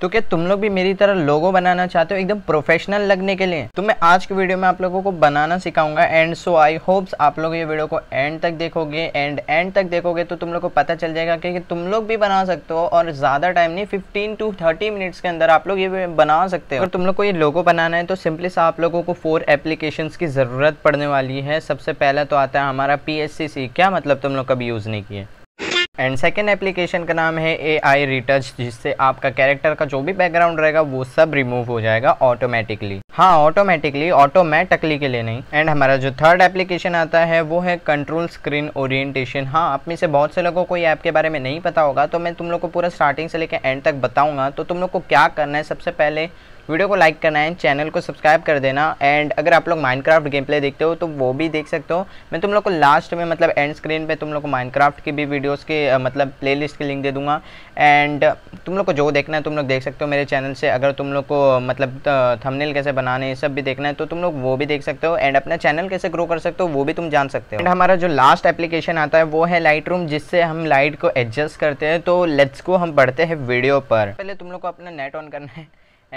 तो क्या तुम लोग भी मेरी तरह लोगो बनाना चाहते हो एकदम प्रोफेशनल लगने के लिए तो मैं आज के वीडियो में आप लोगों को बनाना सिखाऊंगा एंड सो आई होप्स आप लोग ये वीडियो को एंड तक देखोगे एंड एंड तक देखोगे तो तुम लोग को पता चल जाएगा कि तुम लोग भी बना सकते हो और ज़्यादा टाइम नहीं फिफ्टीन टू थर्टी मिनट्स के अंदर आप लोग ये बना सकते हो अगर तुम लोग को ये लोगो बनाना है तो सिंपली सा आप लोगों को फोर एप्लीकेशन की ज़रूरत पड़ने वाली है सबसे पहला तो आता है हमारा पी क्या मतलब तुम लोग कभी यूज़ नहीं किए एंड सेकेंड एप्लीकेशन का नाम है ए आई रिटच जिससे आपका कैरेक्टर का जो भी बैकग्राउंड रहेगा वो सब रिमूव हो जाएगा ऑटोमेटिकली हाँ ऑटोमेटिकली ऑटोमेटिकली के लिए नहीं एंड हमारा जो थर्ड एप्लीकेशन आता है वो है कंट्रोल स्क्रीन ओरिएंटेशन हाँ आप में से बहुत से लोगों को ये ऐप के बारे में नहीं पता होगा तो मैं तुम लोग को पूरा स्टार्टिंग से लेकर एंड तक बताऊँगा तो तुम लोग को क्या करना है सबसे पहले वीडियो को लाइक करना है चैनल को सब्सक्राइब कर देना एंड अगर आप लोग माइनक्राफ्ट गेम प्ले देखते हो तो वो भी देख सकते हो मैं तुम लोग को लास्ट में मतलब एंड स्क्रीन पे तुम लोग को माइनक्राफ्ट की भी वीडियोस के मतलब प्लेलिस्ट की लिंक दे दूंगा एंड तुम लोग को जो देखना है तुम लोग देख सकते हो मेरे चैनल से अगर तुम लोग को मतलब थमनेल कैसे बनाने ये सब भी देखना है तो तुम लोग वो भी देख सकते हो एंड अपना चैनल कैसे ग्रो कर सकते हो वो भी तुम जान सकते हो एंड हमारा जो लास्ट एप्लीकेशन आता है वो है लाइट रूम जिससे हम लाइट को एडजस्ट करते हैं तो लेट्स को हम बढ़ते हैं वीडियो पर पहले तुम लोग को अपना नेट ऑन करना है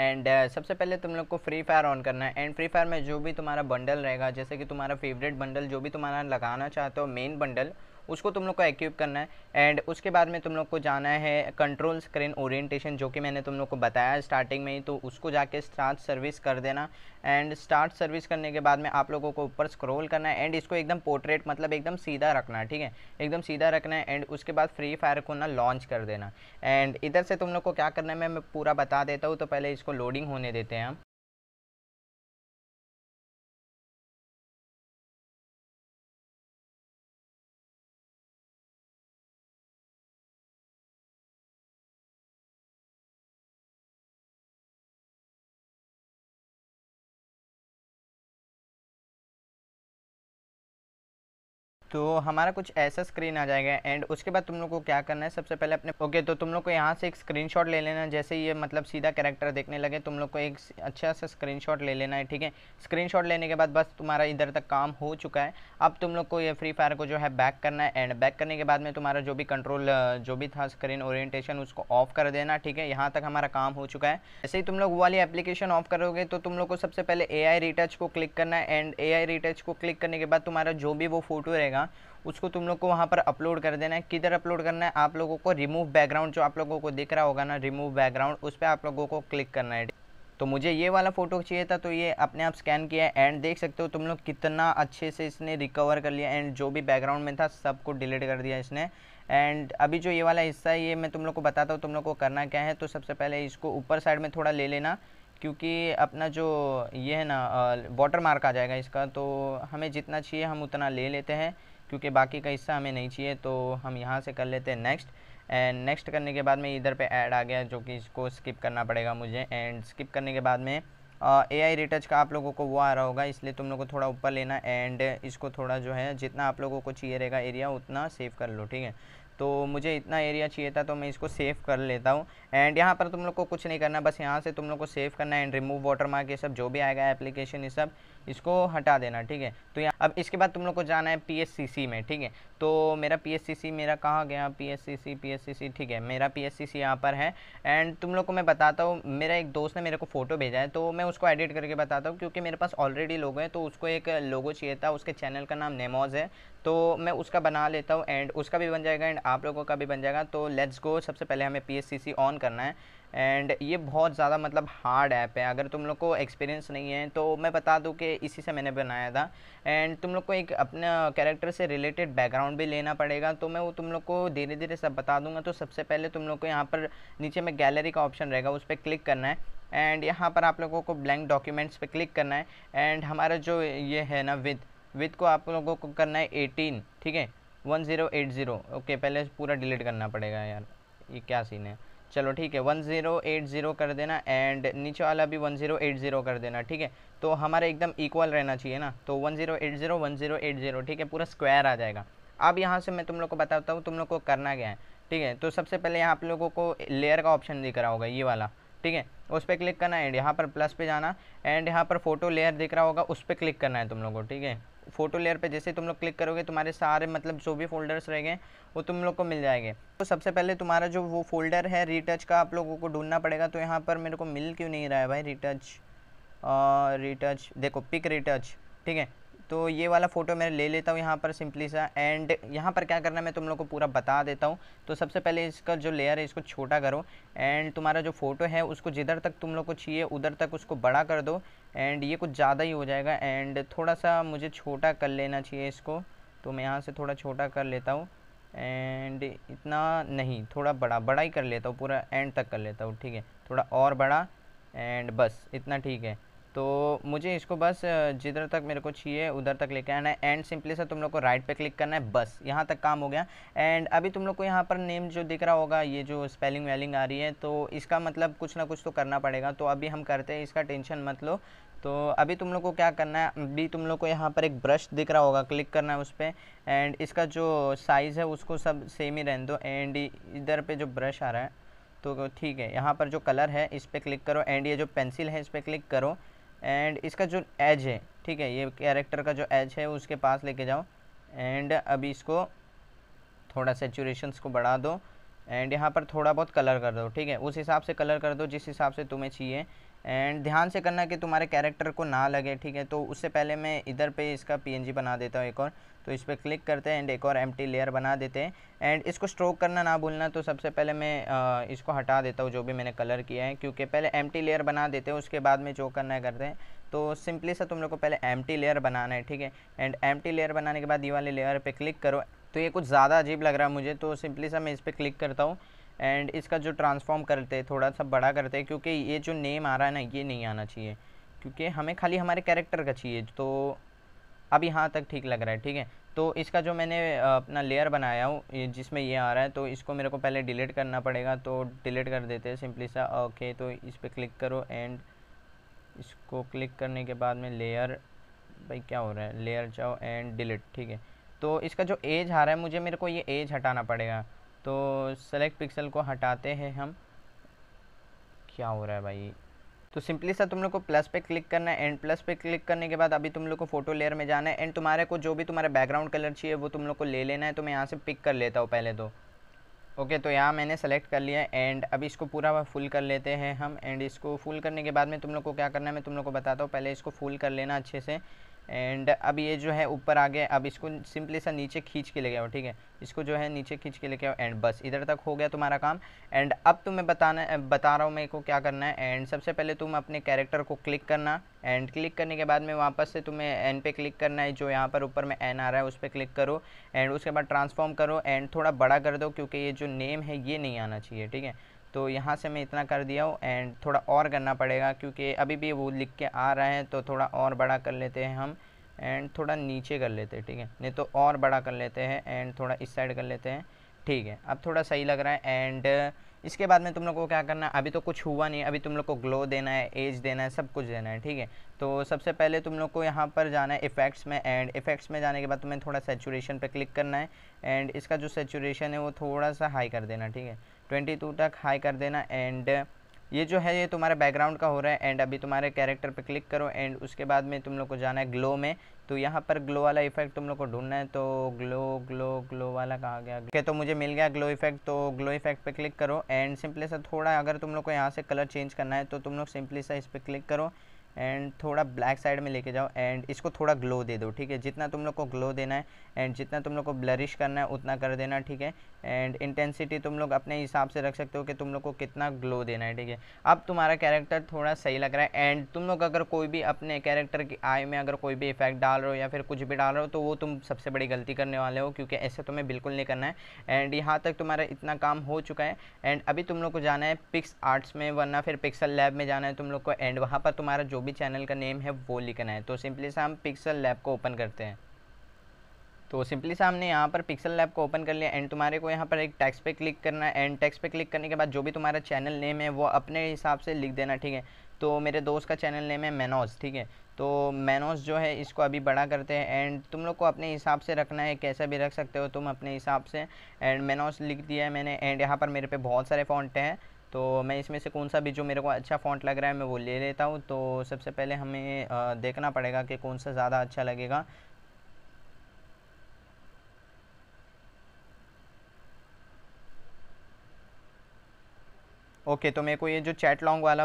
एंड uh, सबसे पहले तुम लोग को फ्री फायर ऑन करना है एंड फ्री फायर में जो भी तुम्हारा बंडल रहेगा जैसे कि तुम्हारा फेवरेट बंडल जो भी तुम्हारा लगाना चाहते हो मेन बंडल उसको तुम लोग को एक्यूब करना है एंड उसके बाद में तुम लोग को जाना है कंट्रोल स्क्रीन ओरिएंटेशन जो कि मैंने तुम लोग को बताया स्टार्टिंग में ही तो उसको जाके स्टार्ट सर्विस कर देना एंड स्टार्ट सर्विस करने के बाद में आप लोगों को ऊपर स्क्रोल करना है एंड इसको एकदम पोर्ट्रेट मतलब एकदम सीधा रखना है ठीक है एकदम सीधा रखना है एंड उसके बाद फ्री फायर को ना लॉन्च कर देना एंड इधर से तुम लोग को क्या करना है मैं पूरा बता देता हूँ तो पहले इसको लोडिंग होने देते हैं हम तो हमारा कुछ ऐसा स्क्रीन आ जाएगा एंड उसके बाद तुम लोग को क्या करना है सबसे पहले अपने ओके तो तुम लोग को यहाँ से एक स्क्रीनशॉट ले लेना जैसे ये मतलब सीधा कैरेक्टर देखने लगे तुम लोग को एक अच्छा सा स्क्रीनशॉट ले लेना है ठीक है स्क्रीनशॉट लेने के बाद बस तुम्हारा इधर तक काम हो चुका है अब तुम लोग को ये फ्री फायर को जो है बैक करना है एंड बैक करने के बाद में तुम्हारा जो भी कंट्रोल जो भी था स्क्रीन ओरिएंटेशन उसको ऑफ कर देना ठीक है यहाँ तक हमारा काम हो चुका है जैसे ही तुम लोग वो वाली एप्लीकेशन ऑफ करोगे तो तुम लोग को सबसे पहले ए आई को क्लिक करना है एंड ए आई को क्लिक करने के बाद तुम्हारा जो भी वो फोटो रहेगा रहेगा उसको तुम लोग को वहाँ पर अपलोड कर देना है किधर अपलोड करना है आप लोगों को रिमूव बैकग्राउंड जो आप लोगों को दिख रहा होगा ना रिमूव बैकग्राउंड उस पर आप लोगों को क्लिक करना है तो मुझे ये वाला फ़ोटो चाहिए था तो ये अपने आप स्कैन किया है एंड देख सकते हो तुम लोग कितना अच्छे से इसने रिकवर कर लिया एंड जो भी बैकग्राउंड में था सबको डिलीट कर दिया इसने एंड अभी जो ये वाला हिस्सा है ये मैं तुम लोग को बताता हूँ तुम लोग को करना क्या है तो सबसे पहले इसको ऊपर साइड में थोड़ा ले लेना क्योंकि अपना जो ये है ना वाटर मार्क आ जाएगा इसका तो हमें जितना चाहिए हम उतना ले लेते हैं क्योंकि बाकी का हिस्सा हमें नहीं चाहिए तो हम यहाँ से कर लेते हैं नेक्स्ट एंड नेक्स्ट करने के बाद में इधर पे ऐड आ गया जो कि इसको स्किप करना पड़ेगा मुझे एंड स्किप करने के बाद में ए आई रिटच का आप लोगों को वो आ रहा होगा इसलिए तुम लोग को थोड़ा ऊपर लेना एंड इसको थोड़ा जो है जितना आप लोगों को चाहिए रहेगा एरिया उतना सेव कर लो ठीक है तो मुझे इतना एरिया चाहिए था तो मैं इसको सेव कर लेता हूँ एंड यहाँ पर तुम लोग को कुछ नहीं करना बस यहाँ से तुम लोग को सेव करना है एंड रिमूव वाटर मार्क ये सब जो भी आएगा एप्लीकेशन ये सब इसको हटा देना ठीक है तो यहाँ अब इसके बाद तुम लोग को जाना है पी में ठीक है तो मेरा पी मेरा कहाँ गया पी पीएससीसी ठीक है मेरा पीएससीसी यहाँ पर है एंड तुम लोग को मैं बताता हूँ मेरा एक दोस्त ने मेरे को फ़ोटो भेजा है तो मैं उसको एडिट करके बताता हूँ क्योंकि मेरे पास ऑलरेडी लोग हैं तो उसको एक लोगो चाहिए था उसके चैनल का नाम नेमोज है तो मैं उसका बना लेता हूँ एंड उसका भी बन जाएगा एंड आप लोगों का भी बन जाएगा तो लेट्स गो सबसे पहले हमें पी ऑन करना है एंड ये बहुत ज़्यादा मतलब हार्ड ऐप है अगर तुम लोग को एक्सपीरियंस नहीं है तो मैं बता दूँ कि इसी से मैंने बनाया था एंड तुम लोग को एक अपना कैरेक्टर से रिलेटेड बैकग्राउंड भी लेना पड़ेगा तो मैं वो तुम लोग को धीरे धीरे सब बता दूंगा तो सबसे पहले तुम लोग को यहाँ पर नीचे में गैलरी का ऑप्शन रहेगा उस पर क्लिक करना है एंड यहाँ पर आप लोगों को ब्लैंक डॉक्यूमेंट्स पर क्लिक करना है एंड हमारा जो ये है ना विद विथ को आप लोगों को करना है एटीन ठीक है one zero eight zero okay पहले पूरा डिलीट करना पड़ेगा यार ये क्या सीन है चलो ठीक है वन ज़ीरो एट ज़ीरो कर देना एंड नीचे वाला भी वन ज़ीरो एट ज़ीरो कर देना ठीक है तो हमारा एकदम इक्वल रहना चाहिए ना तो one zero eight zero one zero eight zero ठीक है पूरा स्क्वायर आ जाएगा अब यहाँ से मैं तुम लोग को बताता हूँ तुम लोग को करना क्या है ठीक है तो सबसे पहले यहाँ आप लोगों को लेयर का ऑप्शन दिख रहा होगा ये वाला ठीक है उस पर क्लिक करना है एंड यहाँ पर प्लस पे जाना एंड यहाँ पर फोटो लेयर दिख रहा होगा उस पर क्लिक करना है तुम लोग को ठीक है फोटो लेयर पे जैसे तुम लोग क्लिक करोगे तुम्हारे सारे मतलब जो भी फोल्डर्स रहेंगे वो तुम लोग को मिल जाएंगे तो सबसे पहले तुम्हारा जो वो फोल्डर है रिटच का आप लोगों को ढूंढना पड़ेगा तो यहाँ पर मेरे को मिल क्यों नहीं रहा है भाई रिटच रिटच देखो पिक रिटच ठीक है तो ये वाला फ़ोटो मैं ले लेता हूँ यहाँ पर सिंपली सा एंड यहाँ पर क्या करना है मैं तुम लोग को पूरा बता देता हूँ तो सबसे पहले इसका जो लेयर है इसको छोटा करो एंड तुम्हारा जो फ़ोटो है उसको जिधर तक तुम लोग को चाहिए उधर तक उसको बड़ा कर दो एंड ये कुछ ज़्यादा ही हो जाएगा एंड थोड़ा सा मुझे छोटा कर लेना चाहिए इसको तो मैं यहाँ से थोड़ा छोटा कर लेता हूँ एंड इतना नहीं थोड़ा बड़ा बड़ा ही कर लेता हूँ पूरा एंड तक कर लेता हूँ ठीक है थोड़ा और बड़ा एंड बस इतना ठीक है तो मुझे इसको बस जिधर तक मेरे को चाहिए उधर तक लेके आना है एंड सिंपली से तुम लोग को राइट पे क्लिक करना है बस यहाँ तक काम हो गया एंड अभी तुम लोग को यहाँ पर नेम जो दिख रहा होगा ये जो स्पेलिंग वेलिंग आ रही है तो इसका मतलब कुछ ना कुछ तो करना पड़ेगा तो अभी हम करते हैं इसका टेंशन मत लो तो अभी तुम लोग को क्या करना है अभी तुम लोग को यहाँ पर एक ब्रश दिख रहा होगा क्लिक करना है उस पर एंड इसका जो साइज़ है उसको सब सेम ही रहने दो एंड इधर पर जो ब्रश आ रहा है तो ठीक है यहाँ पर जो कलर है इस पर क्लिक करो एंड ये जो पेंसिल है इस पर क्लिक करो एंड इसका जो एज है ठीक है ये कैरेक्टर का जो एज है उसके पास लेके जाओ एंड अभी इसको थोड़ा सेचुरेशंस को बढ़ा दो एंड यहाँ पर थोड़ा बहुत कलर कर दो ठीक है उस हिसाब से कलर कर दो जिस हिसाब से तुम्हें चाहिए एंड ध्यान से करना कि तुम्हारे कैरेक्टर को ना लगे ठीक है तो उससे पहले मैं इधर पे इसका पीएनजी बना देता हूँ एक और तो इस पर क्लिक करते हैं एंड एक और एम लेयर बना देते हैं एंड इसको स्ट्रोक करना ना भूलना तो सबसे पहले मैं आ, इसको हटा देता हूँ जो भी मैंने कलर किया है क्योंकि पहले एम लेयर बना देते हैं उसके बाद में जो करना है करते हैं तो सिंपली सा तुम लोग को पहले एम लेयर बनाना है ठीक है एंड एम लेयर बनाने के बाद ये वाले लेयर पर क्लिक करो तो ये कुछ ज़्यादा अजीब लग रहा है मुझे तो सिंपली सा मैं इस पर क्लिक करता हूँ एंड इसका जो ट्रांसफॉर्म करते हैं थोड़ा सा बड़ा करते हैं क्योंकि ये जो नेम आ रहा है ना ये नहीं आना चाहिए क्योंकि हमें खाली हमारे कैरेक्टर का चाहिए तो अब यहाँ तक ठीक लग रहा है ठीक है तो इसका जो मैंने अपना लेयर बनाया हूँ जिसमें ये आ रहा है तो इसको मेरे को पहले डिलीट करना पड़ेगा तो डिलीट कर देते हैं सिंपली सा ओके तो इस पर क्लिक करो एंड इसको क्लिक करने के बाद में लेयर भाई क्या हो रहा है लेयर जाओ एंड डिलीट ठीक है तो इसका जो एज आ रहा है मुझे मेरे को ये एज हटाना पड़ेगा तो सेलेक्ट पिक्सल को हटाते हैं हम क्या हो रहा है भाई तो सिंपली सा तुम लोग को प्लस पे क्लिक करना है एंड प्लस पे क्लिक करने के बाद अभी तुम लोग को फोटो लेयर में जाना है एंड तुम्हारे को जो भी तुम्हारा बैकग्राउंड कलर चाहिए वो तुम लोग को ले लेना है तो मैं यहाँ से पिक कर लेता हूँ पहले तो ओके तो यहाँ मैंने सेलेक्ट कर लिया एंड अभी इसको पूरा फुल कर लेते हैं हम एंड इसको फुल करने के बाद में तुम लोग को क्या करना है मैं तुम लोग को बताता हूँ पहले इसको फुल कर लेना अच्छे से एंड अब ये जो है ऊपर आ गया अब इसको सिंपली सा नीचे खींच के लेके आओ ठीक है इसको जो है नीचे खींच के लेके आओ एंड बस इधर तक हो गया तुम्हारा काम एंड अब तुम्हें बताना बता रहा हूँ मेरे को क्या करना है एंड सबसे पहले तुम अपने कैरेक्टर को क्लिक करना एंड क्लिक करने के बाद में वापस से तुम्हें एन पे क्लिक करना है जो यहाँ पर ऊपर में एन आ रहा है उस पर क्लिक करो एंड उसके बाद ट्रांसफॉर्म करो एंड थोड़ा बड़ा कर दो क्योंकि ये जो नेम है ये नहीं आना चाहिए ठीक है तो यहाँ से मैं इतना कर दिया हूँ एंड थोड़ा और करना पड़ेगा क्योंकि अभी भी वो लिख के आ रहा है तो थोड़ा और बड़ा कर लेते हैं हम एंड थोड़ा नीचे कर लेते हैं ठीक है नहीं तो और बड़ा कर लेते हैं एंड थोड़ा इस साइड कर लेते हैं ठीक है अब थोड़ा सही लग रहा है एंड इसके बाद में तुम लोग को क्या करना है अभी तो कुछ हुआ नहीं अभी तुम लोग को ग्लो देना है एज देना है सब कुछ देना है ठीक है तो सबसे पहले तुम लोग को यहाँ पर जाना है इफ़ेक्ट्स में एंड इफ़ेक्ट्स में जाने के बाद तुम्हें थोड़ा सेचुरेशन पर क्लिक करना है एंड इसका जो सेचुरेशन है वो थोड़ा सा हाई कर देना ठीक है ट्वेंटी टू तक हाई कर देना एंड ये जो है ये तुम्हारे बैकग्राउंड का हो रहा है एंड अभी तुम्हारे कैरेक्टर पे क्लिक करो एंड उसके बाद में तुम लोग को जाना है ग्लो में तो यहाँ पर ग्लो वाला इफेक्ट तुम लोग को ढूंढना है तो ग्लो ग्लो ग्लो वाला कहा गया है तो मुझे मिल गया ग्लो इफेक्ट तो ग्लो इफेक्ट पे क्लिक करो एंड सिंपली सा थोड़ा अगर तुम लोग को यहाँ से कलर चेंज करना है तो तुम लोग सिंपली सा इस पर क्लिक करो एंड थोड़ा ब्लैक साइड में लेके जाओ एंड इसको थोड़ा ग्लो दे दो ठीक है जितना तुम लोग को ग्लो देना है एंड जितना तुम लोग को ब्लरिश करना है उतना कर देना ठीक है एंड इंटेंसिटी तुम लोग अपने हिसाब से रख सकते हो कि तुम लोग को कितना ग्लो देना है ठीक है अब तुम्हारा कैरेक्टर थोड़ा सही लग रहा है एंड तुम लोग अगर कोई भी अपने कैरेक्टर की आई में अगर कोई भी इफेक्ट डाल रहे हो या फिर कुछ भी डाल रहे हो तो वो तुम सबसे बड़ी गलती करने वाले हो क्योंकि ऐसे तुम्हें बिल्कुल नहीं करना है एंड यहाँ तक तुम्हारा इतना काम हो चुका है एंड अभी तुम लोग को जाना है पिक्स आर्ट्स में वरना फिर पिक्सल लैब में जाना है तुम लोग को एंड वहाँ पर तुम्हारा जो भी भी चैनल का नेम है वो लिखना है तो सिंपली से हम पिक्सल लैब को ओपन करते हैं तो सिंपली से हमने यहाँ पर पिक्सल लैब को ओपन कर लिया एंड तुम्हारे को यहाँ पर एक टेक्स्ट पे क्लिक करना है एंड टेक्स्ट पे क्लिक करने के बाद जो भी तुम्हारा चैनल नेम है वो अपने हिसाब से लिख देना ठीक है तो मेरे दोस्त का चैनल नेम है मैनोज ठीक है तो मैनोज जो है इसको अभी बड़ा करते हैं एंड तुम लोग को अपने हिसाब से रखना है कैसा भी रख सकते हो तुम अपने हिसाब से एंड मैनोज लिख दिया है मैंने एंड यहाँ पर मेरे पे बहुत सारे फॉन्ट हैं तो मैं इसमें से कौन सा भी जो मेरे को अच्छा फ़ॉन्ट लग रहा है मैं वो ले लेता हूँ तो सबसे पहले हमें देखना पड़ेगा कि कौन सा ज़्यादा अच्छा लगेगा ओके okay, तो मेरे को ये जो चैट लॉन्ग वाला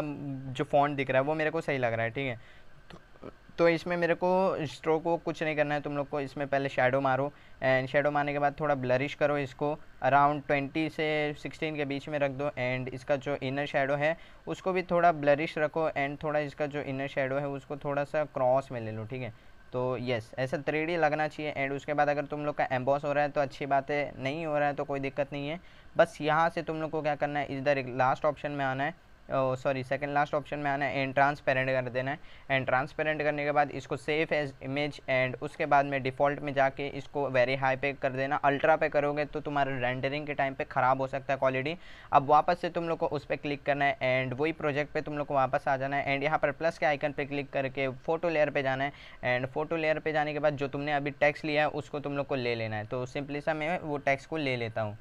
जो फ़ॉन्ट दिख रहा है वो मेरे को सही लग रहा है ठीक है तो इसमें मेरे को स्ट्रोक वो कुछ नहीं करना है तुम लोग को इसमें पहले शेडो मारो एंड शेडो मारने के बाद थोड़ा ब्लरिश करो इसको अराउंड 20 से 16 के बीच में रख दो एंड इसका जो इनर शेडो है उसको भी थोड़ा ब्लरिश रखो एंड थोड़ा इसका जो इनर शेडो है उसको थोड़ा सा क्रॉस में ले लो ठीक है तो यस ऐसा थ्री लगना चाहिए एंड उसके बाद अगर तुम लोग का एम्बॉस हो रहा है तो अच्छी बात है नहीं हो रहा है तो कोई दिक्कत नहीं है बस यहाँ से तुम लोग को क्या करना है इधर लास्ट ऑप्शन में आना है सॉरी सेकंड लास्ट ऑप्शन में आना है एंड ट्रांसपेरेंट कर देना है एंड ट्रांसपेरेंट करने के बाद इसको सेफ एज इमेज एंड उसके बाद में डिफ़ॉल्ट में जाके इसको वेरी हाई पे कर देना अल्ट्रा पे करोगे तो तुम्हारे रेंडरिंग के टाइम पे ख़राब हो सकता है क्वालिटी अब वापस से तुम लोग को उस पर क्लिक करना है एंड वही प्रोजेक्ट पर तुम लोग को वापस आ जाना है एंड यहाँ पर प्लस के आइकन पर क्लिक करके फोटो लेयर पर जाना है एंड फोटो लेयर पर जाने के बाद जो तुमने अभी टैक्स लिया है उसको तुम लोग को ले लेना है तो सिंपली सा मैं वो टैक्स को ले लेता हूँ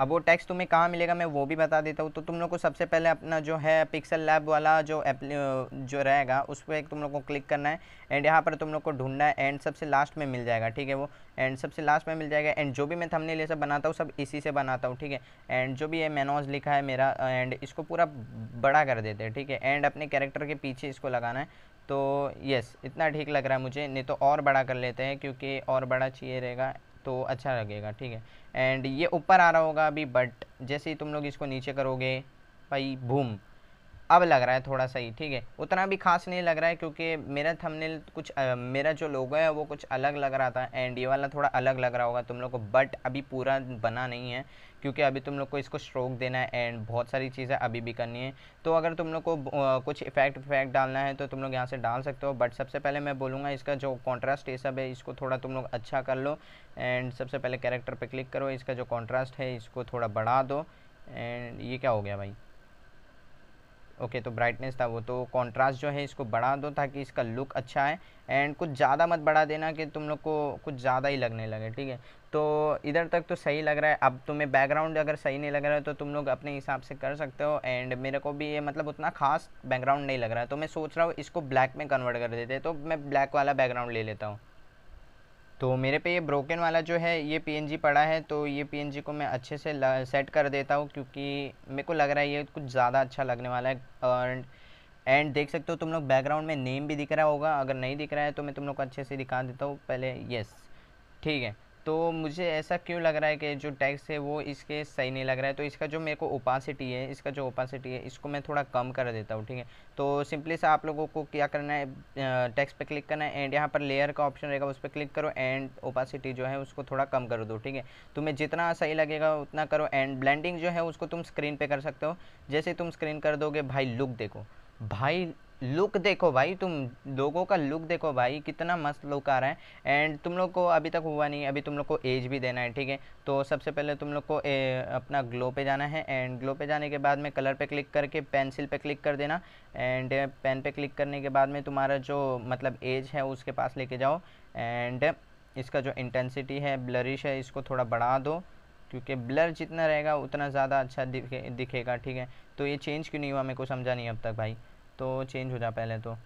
अब वो टैक्स तुम्हें कहाँ मिलेगा मैं वो भी बता देता हूँ तो तुम लोग को सबसे पहले अपना जो है पिक्सल लैब वाला जो जो रहेगा उस पर एक तुम लोग को क्लिक करना है एंड यहाँ पर तुम लोग को ढूंढना है एंड सबसे लास्ट में मिल जाएगा ठीक है वो एंड सबसे लास्ट में मिल जाएगा एंड जो भी मैं थमने लिए सब बनाता हूँ सब इसी से बनाता हूँ ठीक है एंड जो भी ये मेनोज लिखा है मेरा एंड इसको पूरा बड़ा कर देते हैं ठीक है एंड अपने कैरेक्टर के पीछे इसको लगाना है तो यस इतना ठीक लग रहा है मुझे नहीं तो और बड़ा कर लेते हैं क्योंकि और बड़ा चाहिए रहेगा तो अच्छा लगेगा ठीक है एंड ये ऊपर आ रहा होगा अभी बट जैसे ही तुम लोग इसको नीचे करोगे भाई भूम अब लग रहा है थोड़ा सा ही ठीक है उतना भी खास नहीं लग रहा है क्योंकि मेरा थंबनेल कुछ आ, मेरा जो लोगो है वो कुछ अलग लग रहा था एंड ये वाला थोड़ा अलग लग रहा होगा तुम लोग को बट अभी पूरा बना नहीं है क्योंकि अभी तुम लोग को इसको स्ट्रोक देना है एंड बहुत सारी चीज़ें अभी भी करनी है तो अगर तुम लोग को आ, कुछ इफेक्ट इफेक्ट डालना है तो तुम लोग यहाँ से डाल सकते हो बट सबसे पहले मैं बोलूँगा इसका जो कॉन्ट्रास्ट ये सब है इसको थोड़ा तुम लोग अच्छा कर लो एंड सबसे पहले कैरेक्टर पर क्लिक करो इसका जो कॉन्ट्रास्ट है इसको थोड़ा बढ़ा दो एंड ये क्या हो गया भाई ओके तो ब्राइटनेस था वो तो कॉन्ट्रास्ट जो है इसको बढ़ा दो ताकि इसका लुक अच्छा है एंड कुछ ज़्यादा मत बढ़ा देना कि तुम लोग को कुछ ज़्यादा ही लगने लगे ठीक है तो इधर तक तो सही लग रहा है अब तुम्हें बैकग्राउंड अगर सही नहीं लग रहा है तो तुम लोग अपने हिसाब से कर सकते हो एंड मेरे को भी ये मतलब उतना खास बैकग्राउंड नहीं लग रहा है तो मैं सोच रहा हूँ इसको ब्लैक में कन्वर्ट कर देते तो मैं ब्लैक वाला बैकग्राउंड ले लेता हूँ तो मेरे पे ये ब्रोकन वाला जो है ये पीएनजी पड़ा है तो ये पीएनजी को मैं अच्छे से सेट कर देता हूँ क्योंकि मेरे को लग रहा है ये कुछ ज़्यादा अच्छा लगने वाला है एंड एंड देख सकते हो तुम लोग बैकग्राउंड में नेम भी दिख रहा होगा अगर नहीं दिख रहा है तो मैं तुम लोग को अच्छे से दिखा देता हूँ पहले येस ठीक है तो मुझे ऐसा क्यों लग रहा है कि जो टैक्स है वो इसके सही नहीं लग रहा है तो इसका जो मेरे को ओपासिटी है इसका जो ओपासिटी है इसको मैं थोड़ा कम कर देता हूँ ठीक है तो सिंपली से आप लोगों को क्या करना है टैक्स पे क्लिक करना है एंड यहाँ पर लेयर का ऑप्शन रहेगा उस पर क्लिक करो एंड ओपासिटी जो है उसको थोड़ा कम कर दो ठीक है तुम्हें तो जितना सही लगेगा उतना करो एंड ब्लैंडिंग जो है उसको तुम स्क्रीन पर कर सकते हो जैसे तुम स्क्रीन कर दोगे भाई लुक देखो भाई लुक देखो भाई तुम लोगों का लुक देखो भाई कितना मस्त लुक आ रहा है एंड तुम लोग को अभी तक हुआ नहीं है अभी तुम लोग को एज भी देना है ठीक है तो सबसे पहले तुम लोग को ए, अपना ग्लो पे जाना है एंड ग्लो पे जाने के बाद में कलर पे क्लिक करके पेंसिल पे क्लिक कर देना एंड पेन पे क्लिक करने के बाद में तुम्हारा जो मतलब एज है उसके पास लेके जाओ एंड इसका जो इंटेंसिटी है ब्लरिश है इसको थोड़ा बढ़ा दो क्योंकि ब्लर जितना रहेगा उतना ज़्यादा अच्छा दिखे दिखेगा ठीक है तो ये चेंज क्यों नहीं हुआ मेरे को समझा नहीं अब तक भाई तो चेंज हो जा पहले तो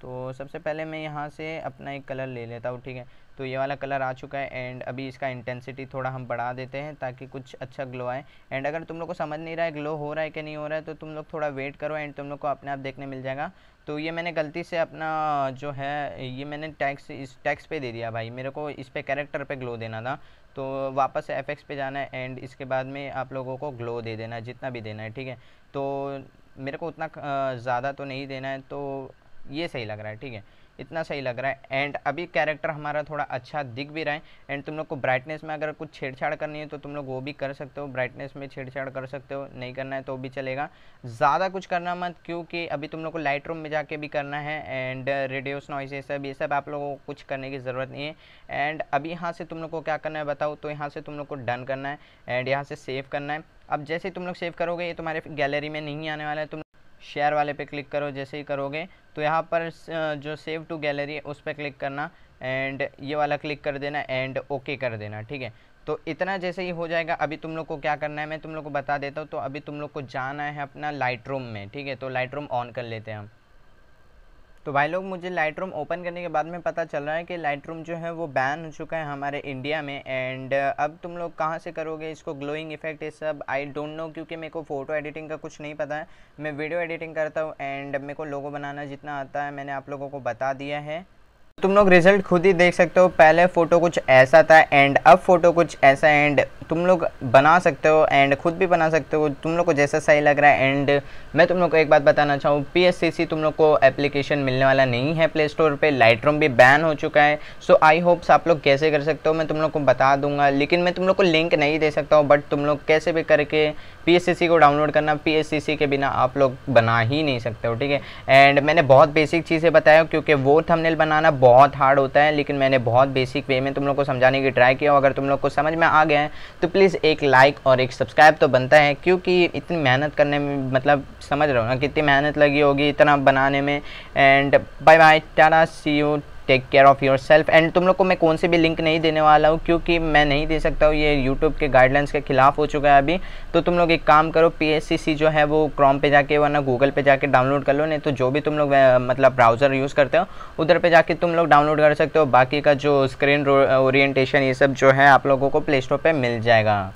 तो सबसे पहले मैं यहाँ से अपना एक कलर ले लेता हूँ ठीक है तो ये वाला कलर आ चुका है एंड अभी इसका इंटेंसिटी थोड़ा हम बढ़ा देते हैं ताकि कुछ अच्छा ग्लो आए एंड अगर तुम लोग को समझ नहीं रहा है ग्लो हो रहा है कि नहीं हो रहा है तो तुम लोग थोड़ा वेट करो एंड तुम लोग को अपने आप देखने मिल जाएगा तो ये मैंने गलती से अपना जो है ये मैंने टैक्स इस टैक्स पे दे दिया भाई मेरे को इस पर कैरेक्टर पर ग्लो देना था तो वापस एफ पे जाना है एंड इसके बाद में आप लोगों को ग्लो दे देना है जितना भी देना है ठीक है तो मेरे को उतना ज़्यादा तो नहीं देना है तो ये सही लग रहा है ठीक है इतना सही लग रहा है एंड अभी कैरेक्टर हमारा थोड़ा अच्छा दिख भी रहा है एंड तुम लोग को ब्राइटनेस में अगर कुछ छेड़छाड़ करनी है तो तुम लोग वो भी कर सकते हो ब्राइटनेस में छेड़छाड़ कर सकते हो नहीं करना है तो भी चलेगा ज़्यादा कुछ करना मत क्योंकि अभी तुम लोग को लाइट रूम में जाके भी करना है एंड रेडियोस नॉइस ये सब ये सब आप लोगों को कुछ करने की ज़रूरत नहीं है एंड अभी यहाँ से तुम लोग को क्या करना है बताओ तो यहाँ से तुम लोग को डन करना है एंड यहाँ से सेव करना है अब जैसे तुम लोग सेव करोगे ये तुम्हारे गैलरी में नहीं आने वाला है तुम शेयर वाले पे क्लिक करो जैसे ही करोगे तो यहाँ पर जो सेव टू गैलरी है उस पर क्लिक करना एंड ये वाला क्लिक कर देना एंड ओके कर देना ठीक है तो इतना जैसे ही हो जाएगा अभी तुम लोग को क्या करना है मैं तुम लोग को बता देता हूँ तो अभी तुम लोग को जाना है अपना लाइट रूम में ठीक है तो लाइट रूम ऑन कर लेते हैं हम तो भाई लोग मुझे लाइट रूम ओपन करने के बाद में पता चल रहा है कि लाइट रूम जो है वो बैन हो चुका है हमारे इंडिया में एंड अब तुम लोग कहाँ से करोगे इसको ग्लोइंग इफेक्ट ये सब आई डोंट नो क्योंकि मेरे को फ़ोटो एडिटिंग का कुछ नहीं पता है मैं वीडियो एडिटिंग करता हूँ एंड मेरे को लोगो बनाना जितना आता है मैंने आप लोगों को बता दिया है तुम लोग रिजल्ट खुद ही देख सकते हो पहले फ़ोटो कुछ ऐसा था एंड अब फ़ोटो कुछ ऐसा एंड तुम लोग बना सकते हो एंड खुद भी बना सकते हो तुम लोग को जैसा सही लग रहा है एंड मैं तुम लोग को एक बात बताना चाहूँ पीएससीसी तुम लोग को एप्लीकेशन मिलने वाला नहीं है प्ले स्टोर पर लाइट भी बैन हो चुका है सो आई होप्स आप लोग कैसे कर सकते हो मैं तुम लोग को बता दूंगा लेकिन मैं तुम लोग को लिंक नहीं दे सकता हूँ बट तुम लोग कैसे भी करके पी को डाउनलोड करना पी के बिना आप लोग बना ही नहीं सकते हो ठीक है एंड मैंने बहुत बेसिक चीज़ें बताया क्योंकि वो थमनेल बनाना बहुत हार्ड होता है लेकिन मैंने बहुत बेसिक वे में तुम लोग को समझाने की ट्राई किया अगर तुम लोग को समझ में आ गए हैं तो प्लीज़ एक लाइक और एक सब्सक्राइब तो बनता है क्योंकि इतनी मेहनत करने में मतलब समझ रहा हूँ ना कितनी मेहनत लगी होगी इतना बनाने में and bye bye tata see you take care of your self and तुम लोग को मैं कौन से भी लिंक नहीं देने वाला हूँ क्योंकि मैं नहीं दे सकता हूँ ये यूट्यूब के गाइडलाइंस के खिलाफ हो चुका है अभी तो तुम लोग एक काम करो पी जो है वो क्रॉम पे जाके वरना गूगल पे जाके डाउनलोड कर लो नहीं तो जो भी तुम लोग मतलब ब्राउज़र यूज़ करते हो उधर पर जाके तुम लोग डाउनलोड कर सकते हो बाकी का जो स्क्रीन ओरिएटेशन ये सब जो है आप लोगों को प्ले स्टोर पर मिल जाएगा